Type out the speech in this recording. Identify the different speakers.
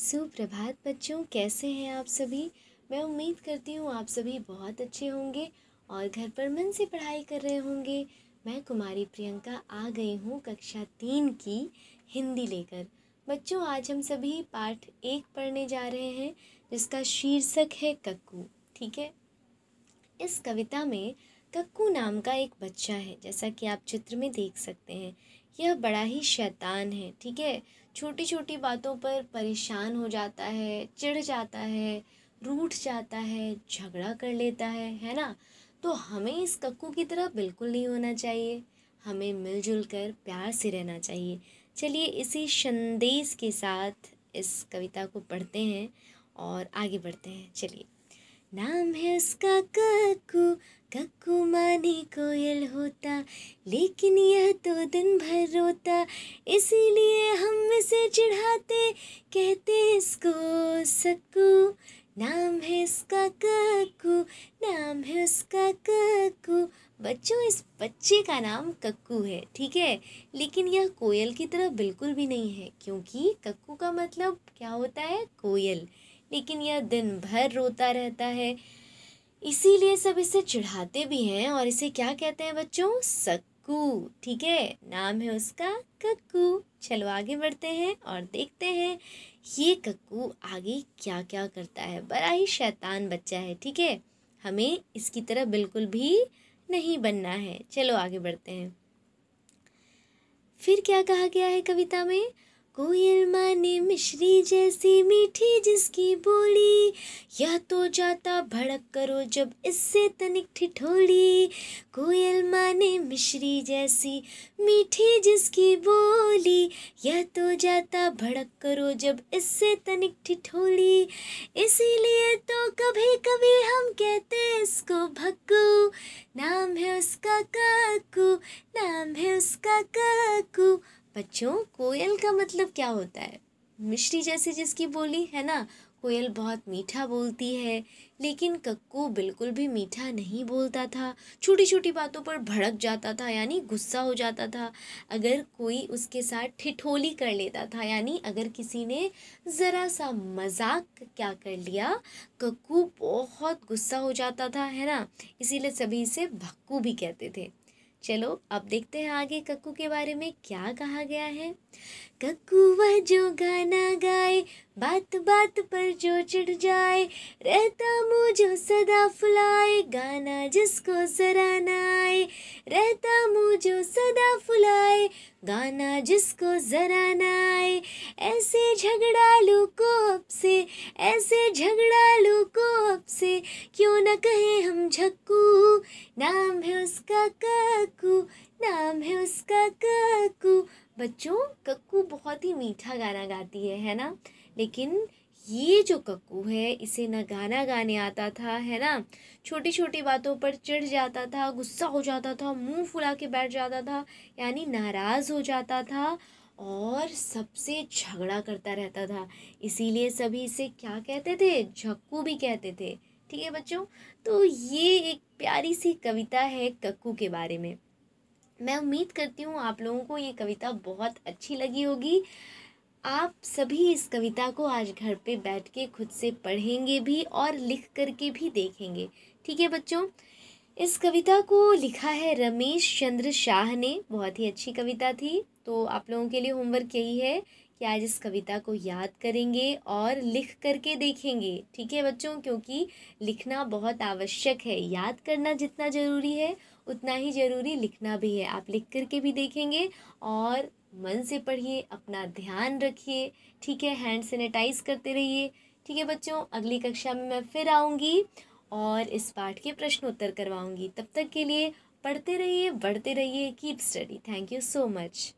Speaker 1: सुप्रभात बच्चों कैसे हैं आप सभी मैं उम्मीद करती हूँ आप सभी बहुत अच्छे होंगे और घर पर मन से पढ़ाई कर रहे होंगे मैं कुमारी प्रियंका आ गई हूँ कक्षा तीन की हिंदी लेकर बच्चों आज हम सभी पाठ एक पढ़ने जा रहे हैं जिसका शीर्षक है कक्कू ठीक है इस कविता में कक्कू नाम का एक बच्चा है जैसा कि आप चित्र में देख सकते हैं यह बड़ा ही शैतान है ठीक है छोटी छोटी बातों पर परेशान हो जाता है चिढ़ जाता है रूठ जाता है झगड़ा कर लेता है है ना तो हमें इस कक्कू की तरह बिल्कुल नहीं होना चाहिए हमें मिलजुल कर प्यार से रहना चाहिए चलिए इसी संदेश के साथ इस कविता को पढ़ते हैं और आगे बढ़ते हैं चलिए नाम है उसका कक्कू कक्कू माने कोयल होता लेकिन यह तो दिन भर रोता इसीलिए से चढ़ाते कहते इसको सकू नाम है इसका कक्कू नाम है उसका कक्कू बच्चों इस बच्चे का नाम कक्कू है ठीक है लेकिन यह कोयल की तरह बिल्कुल भी नहीं है क्योंकि कक्कू का मतलब क्या होता है कोयल लेकिन यह दिन भर रोता रहता है इसीलिए सब इसे चिढ़ाते भी हैं और इसे क्या कहते हैं बच्चों सक कक्कू ठीक है नाम है उसका कक्कू चलो आगे बढ़ते हैं और देखते हैं ये कक्कू आगे क्या क्या करता है बड़ा ही शैतान बच्चा है ठीक है हमें इसकी तरह बिल्कुल भी नहीं बनना है चलो आगे बढ़ते हैं फिर क्या कहा गया है कविता में कोयल माने मिश्री जैसी मीठी जिसकी बोली यह तो जाता भड़क करो जब इससे तनिक ठिठोली कोयल माने मिश्री जैसी मीठी जिसकी बोली यह तो जाता भड़क करो जब इससे तनिक ठिठोली इसीलिए तो कभी कभी हम कहते इसको भक्कू नाम है उसका काकू नाम है उसका काकू बच्चों कोयल का मतलब क्या होता है मिश्री जैसी जिसकी बोली है ना कोयल बहुत मीठा बोलती है लेकिन कक्कू बिल्कुल भी मीठा नहीं बोलता था छोटी छोटी बातों पर भड़क जाता था यानी गुस्सा हो जाता था अगर कोई उसके साथ ठिठोली कर लेता था यानी अगर किसी ने ज़रा सा मजाक क्या कर लिया कक्कू बहुत गुस्सा हो जाता था है ना इसीलिए सभी से भक्कू भी कहते थे चलो अब देखते हैं आगे कक्कू के बारे में क्या कहा गया है कक्कू वह जो गाना गाए बात बात पर जो चिढ़ जाए रहता मुँह जो सदा फुलाए गाना जिसको सराना आए रहता मुँह जो सदा फुलाए गाना जिसको जरा ना आए ऐसे झगड़ा लो को अब से ऐसे झगड़ा लो को अब से क्यों न कहे हम झक्कू नाम है उसका कर कक्कू नाम है उसका कक्कू बच्चों कक्कू बहुत ही मीठा गाना गाती है है ना लेकिन ये जो कक्कू है इसे ना गाना गाने आता था है ना छोटी छोटी बातों पर चिढ़ जाता था गुस्सा हो जाता था मुंह फुला के बैठ जाता था यानी नाराज़ हो जाता था और सबसे झगड़ा करता रहता था इसीलिए सभी इसे क्या कहते थे झक्कू भी कहते थे ठीक है बच्चों तो ये एक प्यारी सी कविता है कक्कू के बारे में मैं उम्मीद करती हूँ आप लोगों को ये कविता बहुत अच्छी लगी होगी आप सभी इस कविता को आज घर पे बैठ के खुद से पढ़ेंगे भी और लिख करके भी देखेंगे ठीक है बच्चों इस कविता को लिखा है रमेश चंद्र शाह ने बहुत ही अच्छी कविता थी तो आप लोगों के लिए होमवर्क यही है कि आज इस कविता को याद करेंगे और लिख करके देखेंगे ठीक है बच्चों क्योंकि लिखना बहुत आवश्यक है याद करना जितना ज़रूरी है उतना ही ज़रूरी लिखना भी है आप लिख करके भी देखेंगे और मन से पढ़िए अपना ध्यान रखिए ठीक है हैंड सेनेटाइज़ करते रहिए ठीक है बच्चों अगली कक्षा में मैं फिर आऊँगी और इस पाठ के प्रश्नोत्तर करवाऊँगी तब तक के लिए पढ़ते रहिए बढ़ते रहिए keep study thank you so much